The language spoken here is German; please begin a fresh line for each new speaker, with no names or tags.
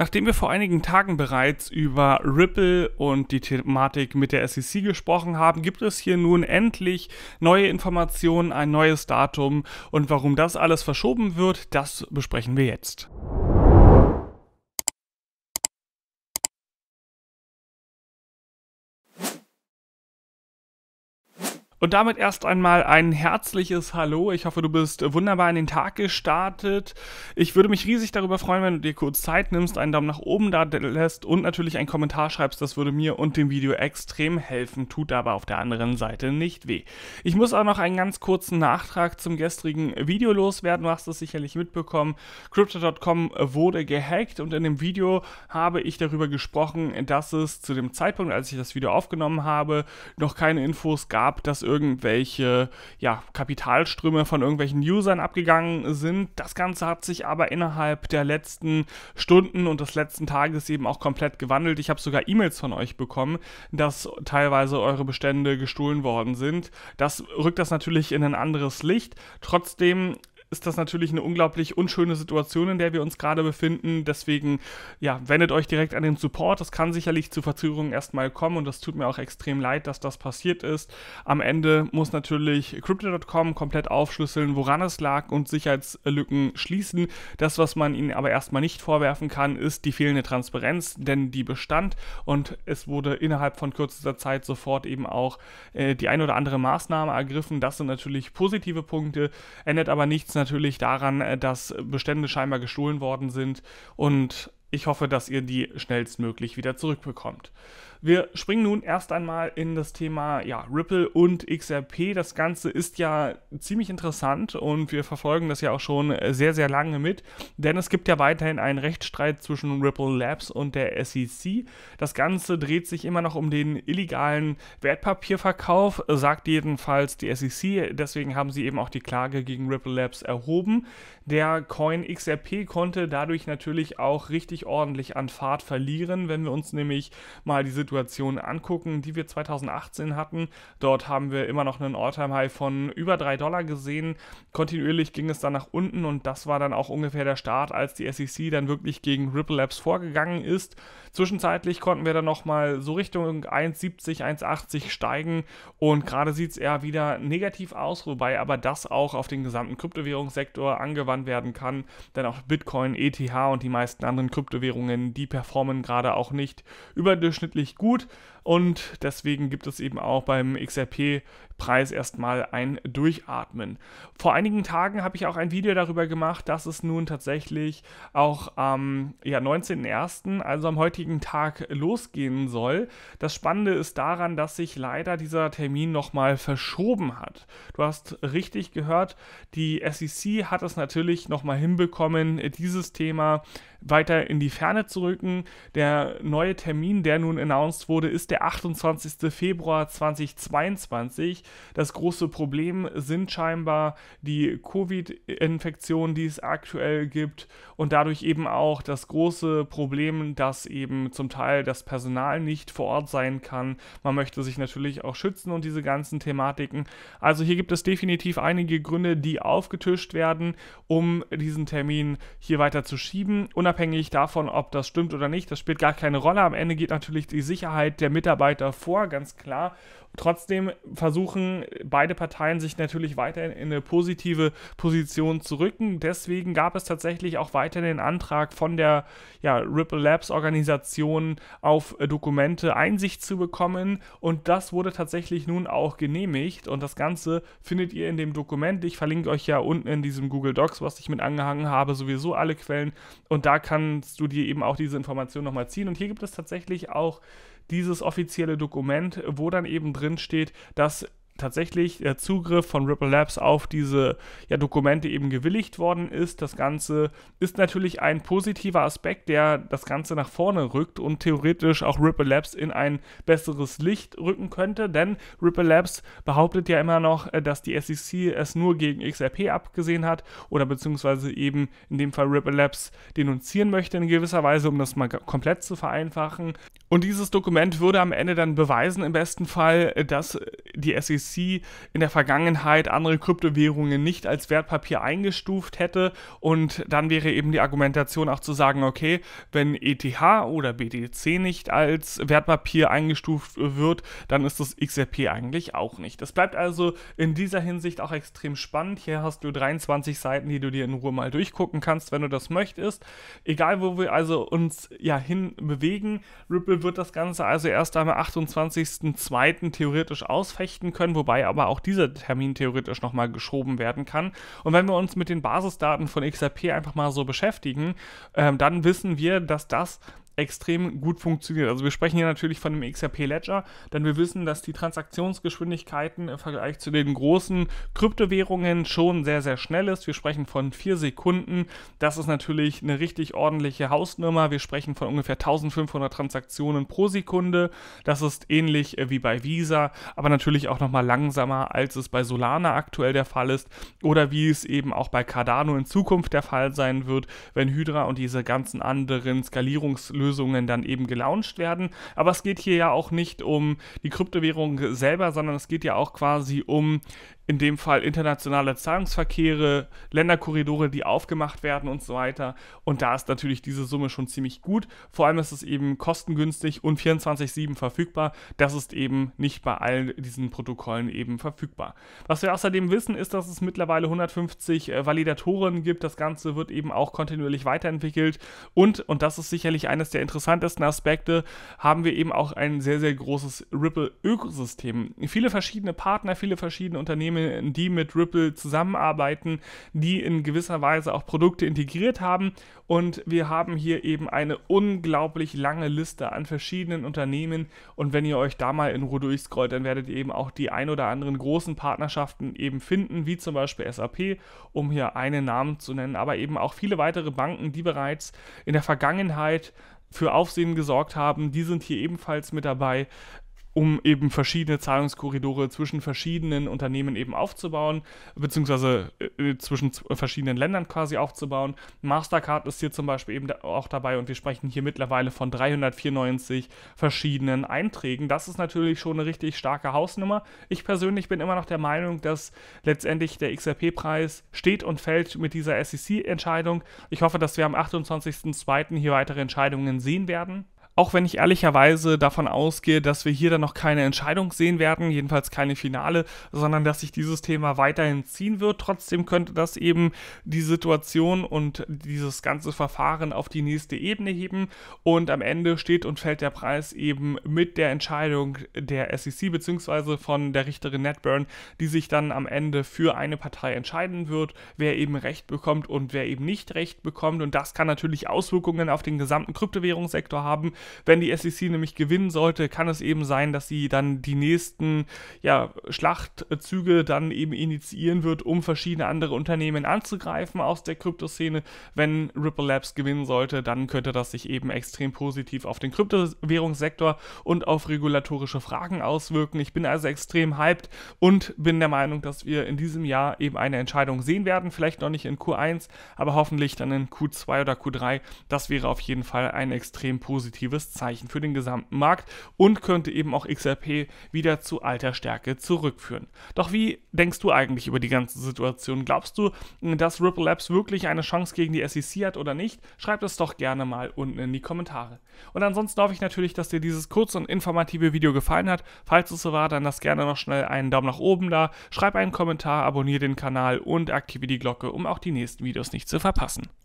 Nachdem wir vor einigen Tagen bereits über Ripple und die Thematik mit der SEC gesprochen haben, gibt es hier nun endlich neue Informationen, ein neues Datum und warum das alles verschoben wird, das besprechen wir jetzt. Und damit erst einmal ein herzliches Hallo. Ich hoffe, du bist wunderbar in den Tag gestartet. Ich würde mich riesig darüber freuen, wenn du dir kurz Zeit nimmst, einen Daumen nach oben da lässt und natürlich einen Kommentar schreibst. Das würde mir und dem Video extrem helfen, tut aber auf der anderen Seite nicht weh. Ich muss auch noch einen ganz kurzen Nachtrag zum gestrigen Video loswerden. Du hast es sicherlich mitbekommen. Crypto.com wurde gehackt und in dem Video habe ich darüber gesprochen, dass es zu dem Zeitpunkt, als ich das Video aufgenommen habe, noch keine Infos gab, dass irgendwelche ja, Kapitalströme von irgendwelchen Usern abgegangen sind. Das Ganze hat sich aber innerhalb der letzten Stunden und des letzten Tages eben auch komplett gewandelt. Ich habe sogar E-Mails von euch bekommen, dass teilweise eure Bestände gestohlen worden sind. Das rückt das natürlich in ein anderes Licht. Trotzdem ist das natürlich eine unglaublich unschöne Situation, in der wir uns gerade befinden. Deswegen, ja, wendet euch direkt an den Support. Es kann sicherlich zu Verzögerungen erstmal kommen und das tut mir auch extrem leid, dass das passiert ist. Am Ende muss natürlich Crypto.com komplett aufschlüsseln, woran es lag und Sicherheitslücken schließen. Das, was man ihnen aber erstmal nicht vorwerfen kann, ist die fehlende Transparenz, denn die bestand und es wurde innerhalb von kürzester Zeit sofort eben auch äh, die ein oder andere Maßnahme ergriffen. Das sind natürlich positive Punkte, ändert aber nichts natürlich daran, äh, dass Bestände scheinbar gestohlen worden sind und ich hoffe, dass ihr die schnellstmöglich wieder zurückbekommt. Wir springen nun erst einmal in das Thema ja, Ripple und XRP. Das Ganze ist ja ziemlich interessant und wir verfolgen das ja auch schon sehr, sehr lange mit, denn es gibt ja weiterhin einen Rechtsstreit zwischen Ripple Labs und der SEC. Das Ganze dreht sich immer noch um den illegalen Wertpapierverkauf, sagt jedenfalls die SEC. Deswegen haben sie eben auch die Klage gegen Ripple Labs erhoben. Der Coin XRP konnte dadurch natürlich auch richtig wirklich ordentlich an Fahrt verlieren, wenn wir uns nämlich mal die Situation angucken, die wir 2018 hatten. Dort haben wir immer noch einen All-Time-High von über 3 Dollar gesehen. Kontinuierlich ging es dann nach unten und das war dann auch ungefähr der Start, als die SEC dann wirklich gegen Ripple Labs vorgegangen ist. Zwischenzeitlich konnten wir dann nochmal so Richtung 1,70, 1,80 steigen und gerade sieht es eher wieder negativ aus, wobei aber das auch auf den gesamten Kryptowährungssektor angewandt werden kann, denn auch Bitcoin, ETH und die meisten anderen Kryptowährungen Kryptowährungen, die performen gerade auch nicht überdurchschnittlich gut und deswegen gibt es eben auch beim XRP-Preis erstmal ein Durchatmen. Vor einigen Tagen habe ich auch ein Video darüber gemacht, dass es nun tatsächlich auch am ja, 19.01., also am heutigen Tag, losgehen soll. Das Spannende ist daran, dass sich leider dieser Termin nochmal verschoben hat. Du hast richtig gehört, die SEC hat es natürlich nochmal hinbekommen, dieses Thema weiter in in die Ferne zu rücken. Der neue Termin, der nun announced wurde, ist der 28. Februar 2022. Das große Problem sind scheinbar die Covid-Infektionen, die es aktuell gibt und dadurch eben auch das große Problem, dass eben zum Teil das Personal nicht vor Ort sein kann. Man möchte sich natürlich auch schützen und diese ganzen Thematiken. Also hier gibt es definitiv einige Gründe, die aufgetischt werden, um diesen Termin hier weiter zu schieben, unabhängig davon, davon, ob das stimmt oder nicht, das spielt gar keine Rolle. Am Ende geht natürlich die Sicherheit der Mitarbeiter vor, ganz klar. Trotzdem versuchen beide Parteien sich natürlich weiterhin in eine positive Position zu rücken. Deswegen gab es tatsächlich auch weiterhin den Antrag von der ja, Ripple Labs Organisation auf Dokumente Einsicht zu bekommen. Und das wurde tatsächlich nun auch genehmigt. Und das Ganze findet ihr in dem Dokument. Ich verlinke euch ja unten in diesem Google Docs, was ich mit angehangen habe, sowieso alle Quellen. Und da kannst kannst du dir eben auch diese Information nochmal ziehen. Und hier gibt es tatsächlich auch dieses offizielle Dokument, wo dann eben drin steht, dass tatsächlich der äh, Zugriff von Ripple Labs auf diese ja, Dokumente eben gewilligt worden ist. Das Ganze ist natürlich ein positiver Aspekt, der das Ganze nach vorne rückt und theoretisch auch Ripple Labs in ein besseres Licht rücken könnte, denn Ripple Labs behauptet ja immer noch, äh, dass die SEC es nur gegen XRP abgesehen hat oder beziehungsweise eben in dem Fall Ripple Labs denunzieren möchte in gewisser Weise, um das mal komplett zu vereinfachen. Und dieses Dokument würde am Ende dann beweisen, im besten Fall, äh, dass die SEC OTC in der Vergangenheit andere Kryptowährungen nicht als Wertpapier eingestuft hätte. Und dann wäre eben die Argumentation auch zu sagen, okay, wenn ETH oder BTC nicht als Wertpapier eingestuft wird, dann ist das XRP eigentlich auch nicht. Das bleibt also in dieser Hinsicht auch extrem spannend. Hier hast du 23 Seiten, die du dir in Ruhe mal durchgucken kannst, wenn du das möchtest. Egal, wo wir also uns ja hin bewegen, Ripple wird das Ganze also erst am 28.02. theoretisch ausfechten können, wobei aber auch dieser Termin theoretisch nochmal geschoben werden kann. Und wenn wir uns mit den Basisdaten von XRP einfach mal so beschäftigen, ähm, dann wissen wir, dass das extrem gut funktioniert. Also wir sprechen hier natürlich von dem e XRP Ledger, denn wir wissen, dass die Transaktionsgeschwindigkeiten im Vergleich zu den großen Kryptowährungen schon sehr, sehr schnell ist. Wir sprechen von vier Sekunden. Das ist natürlich eine richtig ordentliche Hausnummer. Wir sprechen von ungefähr 1500 Transaktionen pro Sekunde. Das ist ähnlich äh, wie bei Visa, aber natürlich auch nochmal langsamer, als es bei Solana aktuell der Fall ist oder wie es eben auch bei Cardano in Zukunft der Fall sein wird, wenn Hydra und diese ganzen anderen Skalierungslösungen Lösungen dann eben gelauncht werden. Aber es geht hier ja auch nicht um die Kryptowährung selber, sondern es geht ja auch quasi um in dem Fall internationale Zahlungsverkehre, Länderkorridore, die aufgemacht werden und so weiter. Und da ist natürlich diese Summe schon ziemlich gut. Vor allem ist es eben kostengünstig und 24-7 verfügbar. Das ist eben nicht bei allen diesen Protokollen eben verfügbar. Was wir außerdem wissen, ist, dass es mittlerweile 150 äh, Validatoren gibt. Das Ganze wird eben auch kontinuierlich weiterentwickelt. Und, und das ist sicherlich eines der interessantesten Aspekte, haben wir eben auch ein sehr, sehr großes Ripple-Ökosystem. Viele verschiedene Partner, viele verschiedene Unternehmen Unternehmen, die mit Ripple zusammenarbeiten, die in gewisser Weise auch Produkte integriert haben. Und wir haben hier eben eine unglaublich lange Liste an verschiedenen Unternehmen. Und wenn ihr euch da mal in Ruhe durchscrollt, dann werdet ihr eben auch die ein oder anderen großen Partnerschaften eben finden, wie zum Beispiel SAP, um hier einen Namen zu nennen, aber eben auch viele weitere Banken, die bereits in der Vergangenheit für Aufsehen gesorgt haben. Die sind hier ebenfalls mit dabei um eben verschiedene Zahlungskorridore zwischen verschiedenen Unternehmen eben aufzubauen, beziehungsweise äh, äh zwischen verschiedenen Ländern quasi aufzubauen. Mastercard ist hier zum Beispiel eben auch dabei und wir sprechen hier mittlerweile von 394 verschiedenen Einträgen. Das ist natürlich schon eine richtig starke Hausnummer. Ich persönlich bin immer noch der Meinung, dass letztendlich der XRP-Preis steht und fällt mit dieser SEC-Entscheidung. Ich hoffe, dass wir am 28.02. hier weitere Entscheidungen sehen werden. Auch wenn ich ehrlicherweise davon ausgehe, dass wir hier dann noch keine Entscheidung sehen werden, jedenfalls keine Finale, sondern dass sich dieses Thema weiterhin ziehen wird. Trotzdem könnte das eben die Situation und dieses ganze Verfahren auf die nächste Ebene heben. Und am Ende steht und fällt der Preis eben mit der Entscheidung der SEC bzw. von der Richterin Netburn, die sich dann am Ende für eine Partei entscheiden wird, wer eben Recht bekommt und wer eben nicht Recht bekommt. Und das kann natürlich Auswirkungen auf den gesamten Kryptowährungssektor haben wenn die SEC nämlich gewinnen sollte, kann es eben sein, dass sie dann die nächsten ja, Schlachtzüge dann eben initiieren wird, um verschiedene andere Unternehmen anzugreifen aus der Kryptoszene. Wenn Ripple Labs gewinnen sollte, dann könnte das sich eben extrem positiv auf den Kryptowährungssektor und auf regulatorische Fragen auswirken. Ich bin also extrem hyped und bin der Meinung, dass wir in diesem Jahr eben eine Entscheidung sehen werden. Vielleicht noch nicht in Q1, aber hoffentlich dann in Q2 oder Q3. Das wäre auf jeden Fall ein extrem positives positives Zeichen für den gesamten Markt und könnte eben auch XRP wieder zu alter Stärke zurückführen. Doch wie denkst du eigentlich über die ganze Situation? Glaubst du, dass Ripple Labs wirklich eine Chance gegen die SEC hat oder nicht? Schreib es doch gerne mal unten in die Kommentare. Und ansonsten hoffe ich natürlich, dass dir dieses kurze und informative Video gefallen hat. Falls es so war, dann lass gerne noch schnell einen Daumen nach oben da, schreib einen Kommentar, abonniere den Kanal und aktiviere die Glocke, um auch die nächsten Videos nicht zu verpassen.